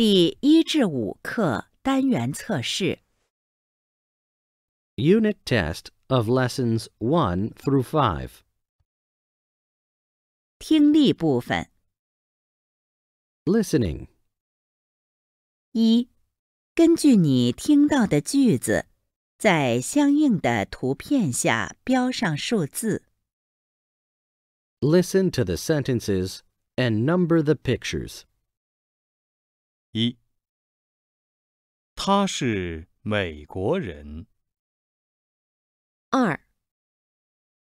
第一至五课单元测试。Unit test of lessons one through five. 听力部分。Listening. 一，根据你听到的句子，在相应的图片下标上数字。Listen to the sentences and number the pictures. 一，他是美国人。二，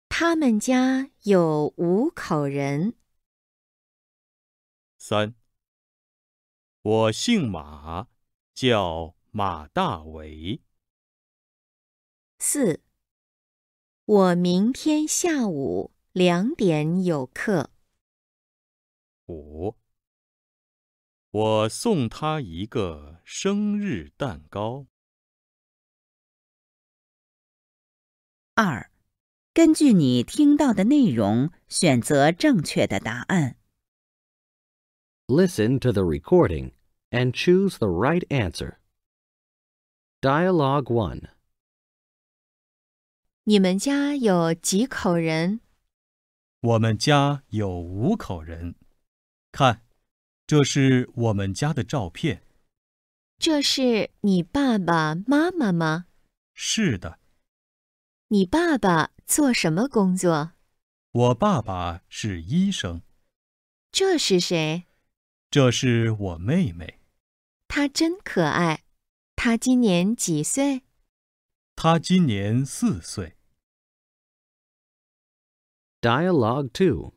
他们家有五口人。三，我姓马，叫马大为。四，我明天下午两点有课。五。我送他一个生日蛋糕。二，根据你听到的内容选择正确的答案。Listen to the recording and choose the right answer. Dialogue one. 你们家有几口人？我们家有五口人。看。这是我们家的照片。这是你爸爸妈妈吗？是的。你爸爸做什么工作？我爸爸是医生。这是谁？这是我妹妹。她真可爱。她今年几岁？她今年四岁。Dialogue two.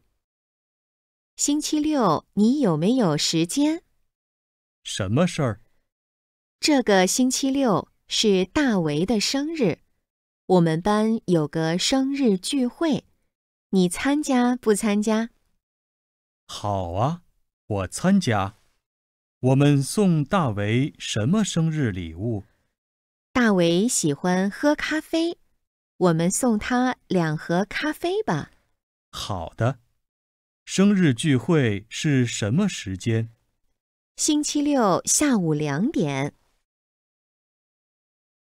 星期六你有没有时间？什么事儿？这个星期六是大为的生日，我们班有个生日聚会，你参加不参加？好啊，我参加。我们送大为什么生日礼物？大为喜欢喝咖啡，我们送他两盒咖啡吧。好的。生日聚会是什么时间？星期六下午两点。